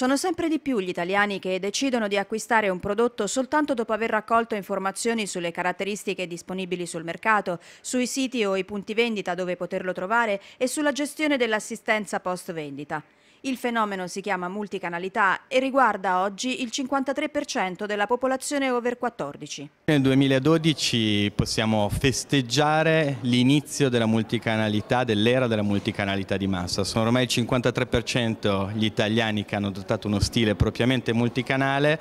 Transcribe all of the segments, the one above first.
Sono sempre di più gli italiani che decidono di acquistare un prodotto soltanto dopo aver raccolto informazioni sulle caratteristiche disponibili sul mercato, sui siti o i punti vendita dove poterlo trovare e sulla gestione dell'assistenza post vendita. Il fenomeno si chiama multicanalità e riguarda oggi il 53% della popolazione over 14. Nel 2012 possiamo festeggiare l'inizio della multicanalità, dell'era della multicanalità di massa. Sono ormai il 53% gli italiani che hanno adottato uno stile propriamente multicanale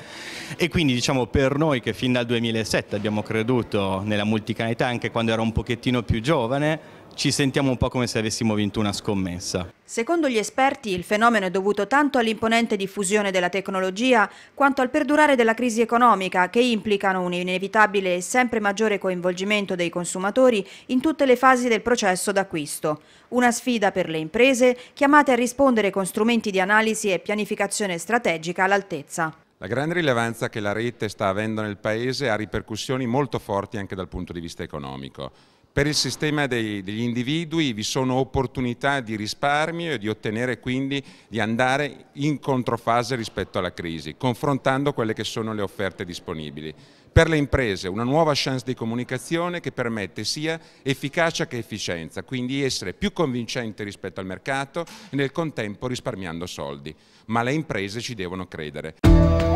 e quindi diciamo per noi che fin dal 2007 abbiamo creduto nella multicanalità anche quando ero un pochettino più giovane ci sentiamo un po' come se avessimo vinto una scommessa. Secondo gli esperti il fenomeno è dovuto tanto all'imponente diffusione della tecnologia quanto al perdurare della crisi economica che implicano un inevitabile e sempre maggiore coinvolgimento dei consumatori in tutte le fasi del processo d'acquisto. Una sfida per le imprese chiamate a rispondere con strumenti di analisi e pianificazione strategica all'altezza. La grande rilevanza che la rete sta avendo nel Paese ha ripercussioni molto forti anche dal punto di vista economico. Per il sistema dei, degli individui vi sono opportunità di risparmio e di ottenere quindi di andare in controfase rispetto alla crisi, confrontando quelle che sono le offerte disponibili. Per le imprese una nuova chance di comunicazione che permette sia efficacia che efficienza, quindi essere più convincenti rispetto al mercato e nel contempo risparmiando soldi. Ma le imprese ci devono credere.